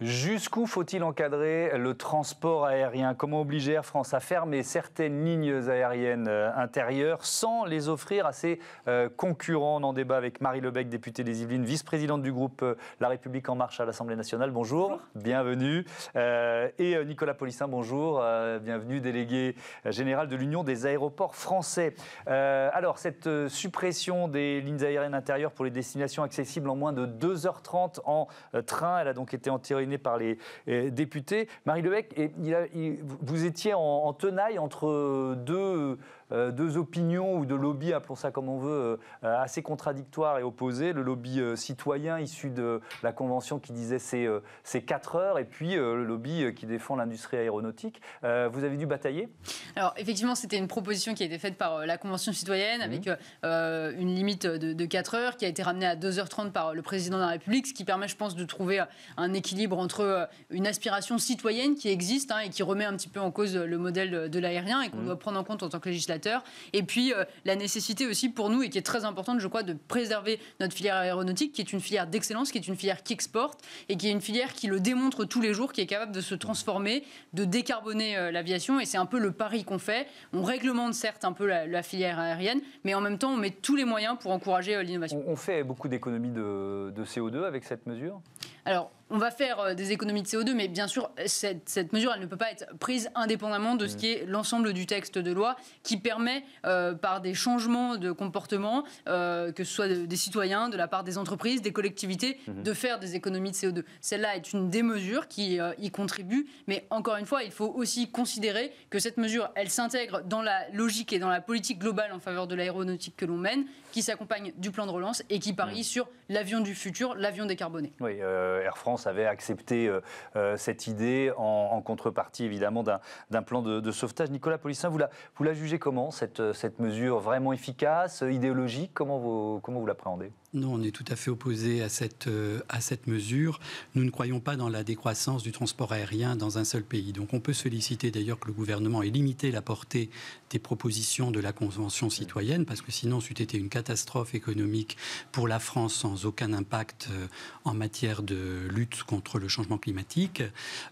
Jusqu'où faut-il encadrer le transport aérien Comment obliger Air France à fermer certaines lignes aériennes euh, intérieures sans les offrir à ses euh, concurrents On en débat avec Marie Lebec, députée des Yvelines, vice-présidente du groupe euh, La République en marche à l'Assemblée nationale. Bonjour, bienvenue. et Nicolas Polissin, bonjour, bienvenue, délégué général de l'Union des aéroports français. alors, cette suppression des lignes aériennes intérieures pour les destinations accessibles en moins de 2h30 en train, elle a donc été enterrée par les euh, députés. Marie Lebec, vous étiez en, en, tenaille entre deux euh, deux opinions ou de lobbies, appelons ça comme on veut, euh, euh, assez contradictoires et opposées. Le lobby citoyen issu de la convention qui disait c'est quatre 4 heures, et puis le lobby qui défend l'industrie aéronautique. vous avez dû batailler Alors effectivement, c'était une proposition qui a été faite par la convention citoyenne avec mhm. une limite de, de, 4 heures qui a été ramenée à 2h30 par le président de la République, ce qui permet, je pense, de trouver un équilibre entre une aspiration citoyenne qui existe hein, et qui remet un petit peu en cause le modèle de l'aérien et qu'on mhm. doit prendre en compte en tant que législateur et puis euh, la nécessité aussi pour nous, et qui est très importante, je crois, de préserver notre filière aéronautique, qui est une filière d'excellence, qui est une filière qui exporte, et qui est une filière qui le démontre tous les jours, qui est capable de se transformer, de décarboner euh, l'aviation. Et c'est un peu le pari qu'on fait. On réglemente certes un peu la, filière aérienne, mais en même temps, on met tous les moyens pour encourager euh, l'innovation. On, fait beaucoup d'économies de, de CO2 avec cette mesure alors, on va faire euh, des économies de CO2, mais bien sûr, cette, mesure, elle ne peut pas être prise indépendamment de ce qui est l'ensemble du texte de loi qui permet, euh, par des changements de comportement, euh, que ce soit des citoyens, de la part des entreprises, des collectivités, mm-hmm. de faire des économies de CO2. Celle-là est une des mesures qui y contribue, mais encore une fois, il faut aussi considérer que cette mesure, elle s'intègre dans la logique et dans la politique globale en faveur de l'aéronautique que l'on mène, qui s'accompagne du plan de relance et qui parie sur l'avion du futur, l'avion décarboné. Oui, Air France avait accepté euh, euh, cette idée en, contrepartie évidemment d'un plan de, sauvetage. Nicolas Polissin, vous la, vous la jugez comment cette, cette mesure vraiment efficace, idéologique Comment vous, comment vous l'appréhendez non, on est tout à fait opposé à cette, euh, à cette mesure. Nous ne croyons pas dans la décroissance du transport aérien dans un seul pays. Donc on peut solliciter d'ailleurs que le gouvernement ait limité la portée des propositions de la Convention citoyenne, parce que sinon c'eût été une catastrophe économique pour la France sans aucun impact euh, en matière de lutte contre le changement climatique.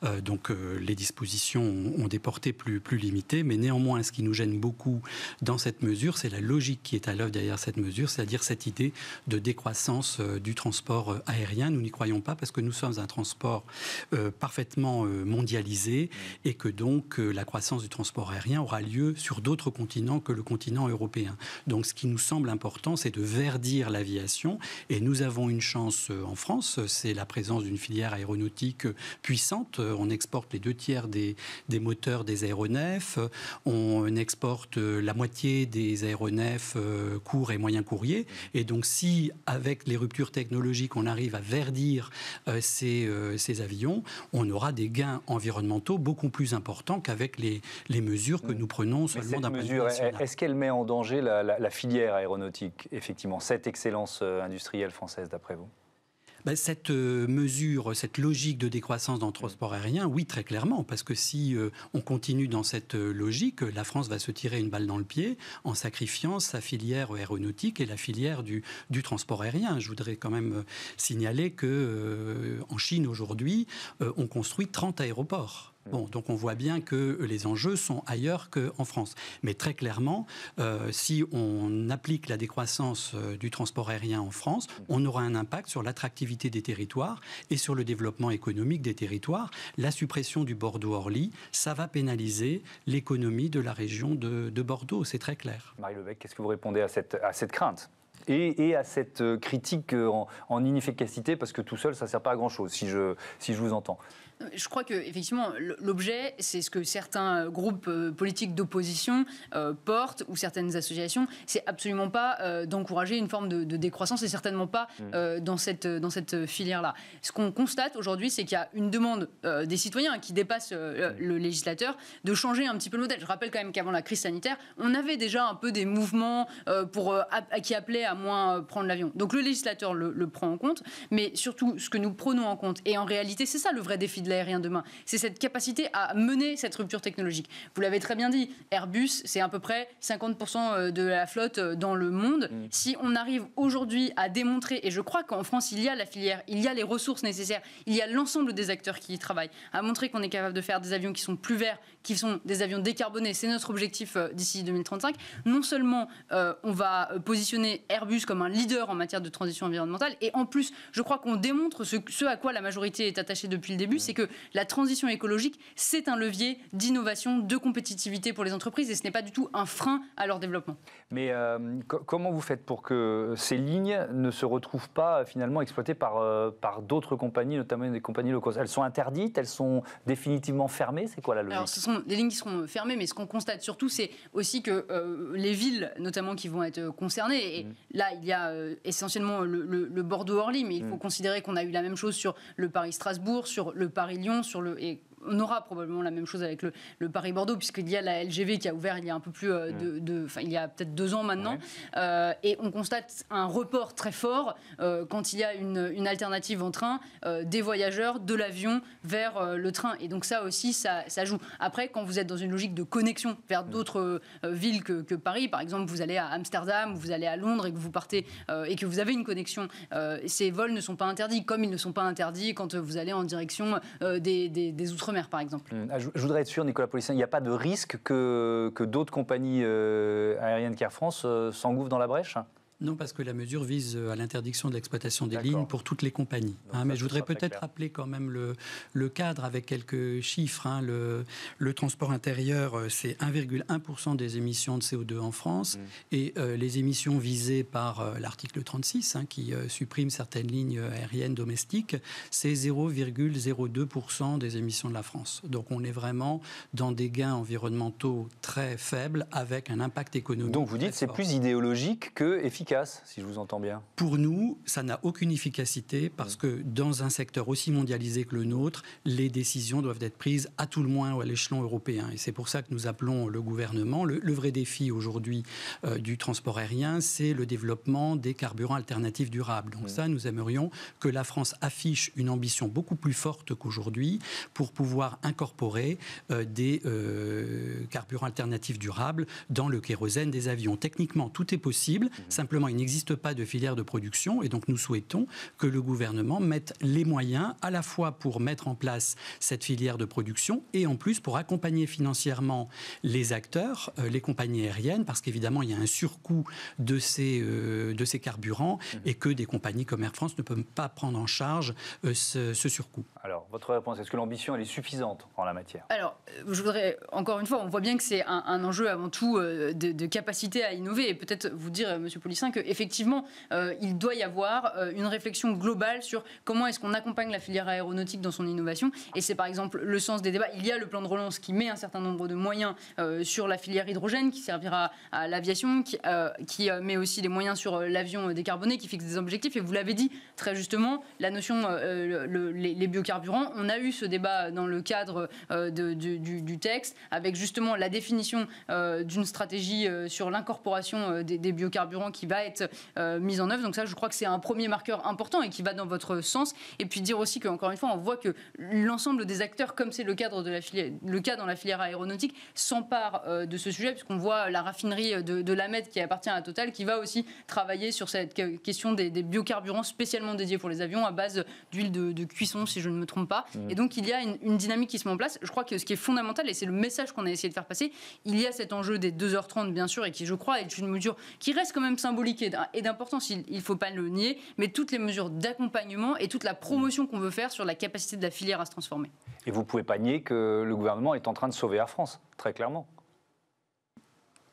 Euh, donc les dispositions ont des portées plus, plus limitées, mais néanmoins ce qui nous gêne beaucoup dans cette mesure, c'est la logique qui est à l'œuvre derrière cette mesure, c'est-à-dire cette idée de croissances euh, du transport euh, aérien. Nous n'y croyons pas parce que nous sommes un transport euh, parfaitement mondialisé et que donc la croissance du transport aérien aura lieu sur d'autres continents que le continent européen. Donc ce qui nous semble important, c'est de verdir l'aviation et nous avons une chance en France, c'est la présence d'une filière aéronautique puissante. On exporte les deux tiers des, des moteurs des aéronefs, on exporte la moitié des aéronefs courts et moyens courriers. Et donc si avec les ruptures technologiques, on arrive à verdir euh, euh, ces, avions, on aura des gains environnementaux beaucoup plus importants qu'avec les, mesures que mm. nous prenons seulement d'un point de Est-ce qu'elle met en danger la filière aéronautique, effectivement, cette excellence euh, industrielle française, d'après vous bah, cette euh, mesure, cette logique de décroissance dans le transport aérien, oui, très clairement, parce que si euh, on continue dans cette euh, logique, la France va se tirer une balle dans le pied en sacrifiant sa filière aéronautique et la filière du, transport aérien. Je voudrais quand même signaler que en Chine aujourd'hui, on construit 30 aéroports. Mm. Bon, donc on voit bien que les enjeux sont ailleurs qu'en France. Mais très clairement, euh, si on applique la décroissance euh, du transport aérien en France, mm. on aura un impact sur l'attractivité des territoires et sur le développement économique des territoires. La suppression du Bordeaux-Orly, ça va pénaliser l'économie de la région de, Bordeaux, c'est très clair. Marie Lebec, qu'est-ce que vous répondez à cette, crainte et, à cette euh, critique en, inefficacité, parce que tout seul, ça ne sert pas à grand-chose, si je vous entends. Je crois que effectivement l'objet, c'est ce que certains groupes euh, politiques d'opposition euh, portent ou certaines associations. C'est absolument pas euh, d'encourager une forme de, décroissance et certainement pas mmh. dans cette dans cette filière là. Ce qu'on constate aujourd'hui, c'est qu'il y a une demande des citoyens qui dépasse mmh. le législateur de changer un petit peu le modèle. Je rappelle quand même qu'avant la crise sanitaire, on avait déjà un peu des mouvements pour qui appelaient à moins prendre l'avion. Donc le législateur le, le prend en compte, mais surtout ce que nous prenons en compte et en réalité, c'est ça le vrai défi de l'aérien demain. C'est cette capacité à mener cette rupture technologique. Vous l'avez très bien dit, Airbus, c'est à peu près 50% euh, de la flotte euh, dans le monde. Mm. Si on arrive aujourd'hui à démontrer, et je crois qu'en France, il y a la filière, il y a les ressources nécessaires, il y a l'ensemble des acteurs qui y travaillent, à montrer qu'on est capable de faire des avions qui sont plus verts, qui sont des avions décarbonés, c'est notre objectif euh, d'ici 2035, non seulement on va positionner Airbus comme un leader en matière de transition environnementale, et en plus, je crois qu'on démontre ce, ce à quoi la majorité est attachée depuis le début, mm. c'est que la transition écologique, c'est un levier d'innovation, de compétitivité pour les entreprises et ce n'est pas du tout un frein à leur développement. Mais euh, comment vous faites pour que ces lignes ne se retrouvent pas euh, finalement exploitées par, euh, par d'autres compagnies, notamment des compagnies locales Elles sont interdites, elles sont définitivement fermées C'est quoi la logique Alors, ce sont des lignes qui seront fermées, mais ce qu'on constate surtout, c'est aussi que les villes, notamment, qui vont être concernées, et mmh. là, il y a essentiellement le, Bordeaux-Orly, mais il faut mmh. considérer qu'on a eu la même chose sur le Paris-Strasbourg, sur le Paris et lyon sur le, on aura probablement la même chose avec le, Paris-Bordeaux, puisqu'il y a la LGV qui a ouvert il y a un peu plus euh, de. Mm. il y a peut-être deux ans maintenant. Euh, et on constate un report très fort euh, quand il y a une, alternative en train des voyageurs de l'avion vers le train. Et donc, ça aussi, ça, joue. Après, quand vous êtes dans une logique de connexion vers mm. d'autres villes que, Paris, par exemple, vous allez à Amsterdam, vous allez à Londres et que vous partez et que vous avez une connexion, ces vols ne sont pas interdits, comme ils ne sont pas interdits quand vous allez en direction des, des Outre-mer par exemple. Euh, ah, je, voudrais être sûr, Nicolas Polissin, il n'y a pas de risque que, que d'autres compagnies euh, aériennes qu'Air France euh, s'engouffrent dans la brèche non, parce que la mesure vise euh, à l'interdiction de l'exploitation des lignes pour toutes les compagnies. Hein, mais je voudrais peut-être rappeler quand même le, cadre avec quelques chiffres. Hein. le, transport intérieur, euh, c'est 1,1% des émissions de CO2 en France. Mmh. Et euh, les émissions visées par l'article 36, hein, qui supprime certaines lignes aériennes domestiques, c'est 0,02% des émissions de la France. Donc on est vraiment dans des gains environnementaux très faibles avec un impact économique. Donc vous dites c'est plus idéologique que si je vous entends bien Pour nous, ça n'a aucune efficacité parce que dans un secteur aussi mondialisé que le nôtre, les décisions doivent être prises à tout le moins à l'échelon européen. Et c'est pour ça que nous appelons le gouvernement. Le, vrai défi aujourd'hui euh, du transport aérien, c'est le développement des carburants alternatifs durables. Donc ça, nous aimerions que la France affiche une ambition beaucoup plus forte qu'aujourd'hui pour pouvoir incorporer euh, des euh, carburants alternatifs durables dans le kérosène des avions. Techniquement, tout est possible. Mhm. Simplement, il n'existe pas de filière de production et donc nous souhaitons que le gouvernement mette les moyens à la fois pour mettre en place cette filière de production et en plus pour accompagner financièrement les acteurs, euh, les compagnies aériennes, parce qu'évidemment il y a un surcoût de ces, euh, de ces carburants et que des compagnies comme Air France ne peuvent pas prendre en charge euh, ce, surcoût. Alors, votre réponse, est-ce que l'ambition elle est suffisante en la matière Alors, je voudrais, encore une fois, on voit bien que c'est un, enjeu avant tout de, capacité à innover et peut-être vous dire, Monsieur Polissin, qu'effectivement, euh, il doit y avoir euh, une réflexion globale sur comment est-ce qu'on accompagne la filière aéronautique dans son innovation. Et c'est par exemple le sens des débats. Il y a le plan de relance qui met un certain nombre de moyens euh, sur la filière hydrogène, qui servira à, l'aviation, qui, met aussi des moyens sur l'avion décarboné, qui fixe des objectifs. Et vous l'avez dit très justement, la notion, les, biocarburants, on a eu ce débat dans le cadre du, texte, avec justement la définition d'une stratégie sur l'incorporation des biocarburants qui va être euh, mise en œuvre. Donc ça, je crois que c'est un premier marqueur important et qui va dans votre sens. Et puis dire aussi qu'encore une fois, on voit que l'ensemble des acteurs, comme c'est le, cadre de la filière, le cas dans la filière aéronautique, s'emparent euh, de ce sujet, puisqu'on voit la raffinerie de, de l'AMED qui appartient à Total, qui va aussi travailler sur cette question des, biocarburants spécialement dédiés pour les avions à base d'huile de, cuisson, si je ne me trompe pas. Mmh. Et donc il y a une, une dynamique qui se met en place. Je crois que ce qui est fondamental, et c'est le message qu'on a essayé de faire passer, il y a cet enjeu des 2h30, bien sûr, et qui, je crois, est une mesure qui reste quand même symbolique et d'importance, il ne faut pas le nier, mais toutes les mesures d'accompagnement et toute la promotion qu'on veut faire sur la capacité de la filière à se transformer. Et vous ne pouvez pas nier que le gouvernement est en train de sauver Air France, très clairement.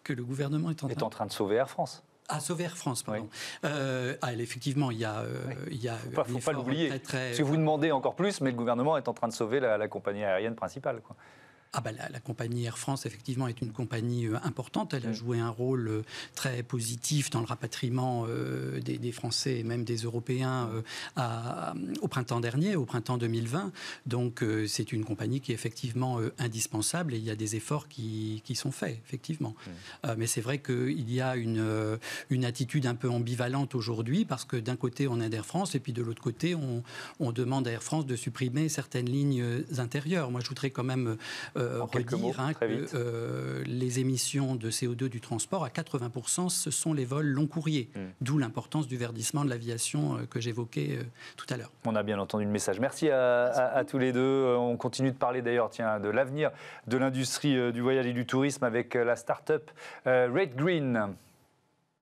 Que le gouvernement est en, train... de sauver Air France à ah, Sauver Air France, pardon. Euh, ah, effectivement, il y a. Euh, il y faut pas, l'oublier. Si vous demandez encore plus, mais le gouvernement est en train de sauver la, compagnie aérienne principale. Ah bah, la, compagnie Air France, effectivement, est une compagnie euh, importante. Elle a mm. joué un rôle euh, très positif dans le rapatriement euh, des, Français et même des Européens mm. au printemps dernier, au printemps 2020. Donc c'est une compagnie qui est effectivement indispensable et il y a des efforts qui, qui sont faits, effectivement. Mm. mais c'est vrai qu'il y a une, une attitude un peu ambivalente aujourd'hui parce que d'un côté, on a Air France et puis de l'autre côté, on, on, demande à Air France de supprimer certaines lignes intérieures. Moi, je voudrais quand même euh, redire hein, que euh, les émissions de CO2 du transport, à 80%, ce sont les vols long courriers. Hmm. D'où l'importance du verdissement de l'aviation euh, que j'évoquais euh, tout à l'heure. On a bien entendu le message. Merci à, tous les deux. On continue de parler d'ailleurs de l'avenir de l'industrie du voyage et du tourisme avec la start-up Red Green.